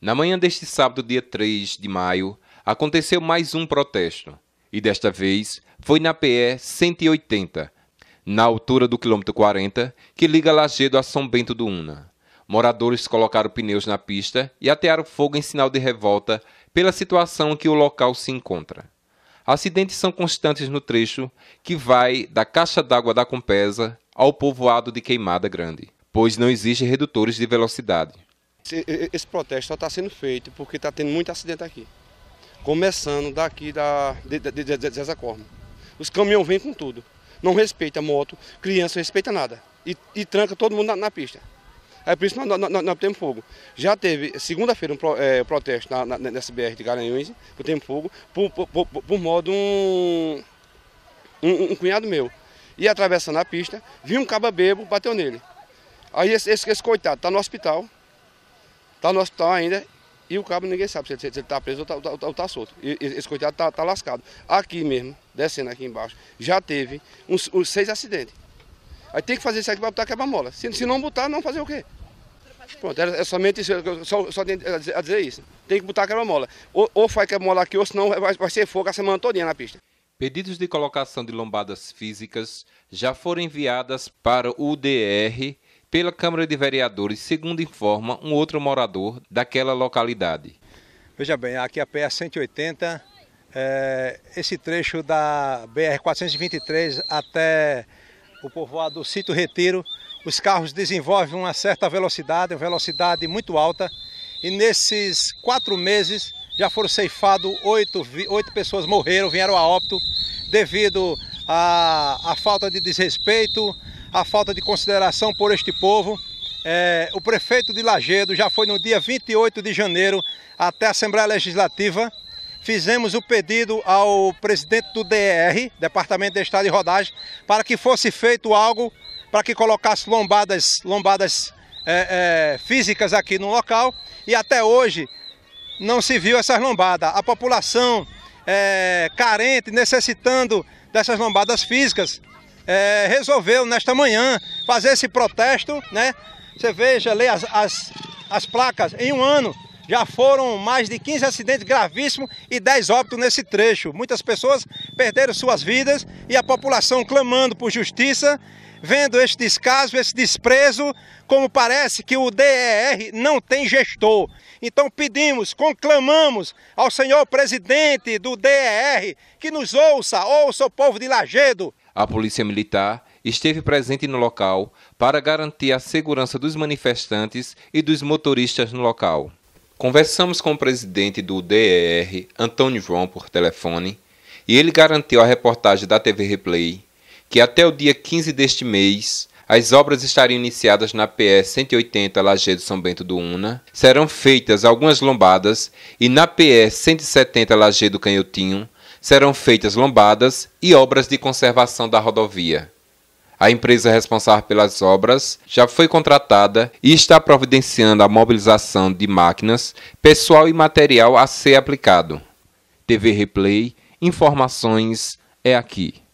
Na manhã deste sábado, dia 3 de maio, aconteceu mais um protesto, e desta vez foi na PE 180, na altura do quilômetro 40, que liga Lagedo a São Bento do Una. Moradores colocaram pneus na pista e atearam fogo em sinal de revolta pela situação em que o local se encontra. Acidentes são constantes no trecho que vai da caixa d'água da Compesa ao povoado de Queimada Grande, pois não existe redutores de velocidade esse protesto só está sendo feito porque está tendo muito acidente aqui. Começando daqui da, de, Zé de, Os caminhões vêm com tudo. Não respeita moto, criança não respeita nada. E, e tranca todo mundo na, na, pista. É por isso que nós, nós, nós temos fogo. Já teve segunda-feira um pro, é, protesto na, na, nessa BR de Garanhuns, que tempo fogo, por, por, por, por modo um, um, um cunhado meu. E atravessando a pista, viu um caba bebo, bateu nele. Aí esse, esse, esse coitado está no hospital, Tá no hospital ainda e o cabo ninguém sabe se ele, está preso ou está tá, tá, tá, tá solto. E, esse coitado tá, tá, lascado. Aqui mesmo, descendo aqui embaixo, já teve uns, uns seis acidentes. Aí tem que fazer isso aqui para botar quebra-mola. Se, se não botar, não fazer o quê? Pronto, é somente isso, só, só a dizer isso. Tem que botar quebra-mola. Ou, ou faz quebra-mola aqui, ou senão vai, vai ser fogo a semana toda na pista. Pedidos de colocação de lombadas físicas já foram enviadas para o DR pela Câmara de Vereadores, segundo informa um outro morador daquela localidade. Veja bem, aqui a PA 180, é, esse trecho da BR 423 até o povoado Sítio Retiro, os carros desenvolvem uma certa velocidade, uma velocidade muito alta, e nesses quatro meses já foram ceifados oito, oito pessoas morreram, vieram a óbito devido à falta de desrespeito, a falta de consideração por este povo. É, o prefeito de Lagedo já foi no dia 28 de janeiro até a Assembleia Legislativa. Fizemos o pedido ao presidente do DR, Departamento de Estado e Rodagem, para que fosse feito algo para que colocasse lombadas, lombadas é, é, físicas aqui no local e até hoje não se viu essas lombadas. A população é, carente, necessitando dessas lombadas físicas, é, resolveu nesta manhã fazer esse protesto, né? Você veja ali as, as, as placas, em um ano já foram mais de 15 acidentes gravíssimos e 10 óbitos nesse trecho. Muitas pessoas perderam suas vidas e a população clamando por justiça, vendo este descaso, esse desprezo, como parece que o DER não tem gestor. Então pedimos, conclamamos ao senhor presidente do DER que nos ouça, ouça o povo de Lagedo, a polícia militar esteve presente no local para garantir a segurança dos manifestantes e dos motoristas no local. Conversamos com o presidente do DER, Antônio João, por telefone, e ele garantiu à reportagem da TV Replay que até o dia 15 deste mês as obras estariam iniciadas na PE 180 Lajeado São Bento do Una, serão feitas algumas lombadas e na PE 170 do Canhotinho serão feitas lombadas e obras de conservação da rodovia. A empresa responsável pelas obras já foi contratada e está providenciando a mobilização de máquinas, pessoal e material a ser aplicado. TV Replay, informações é aqui.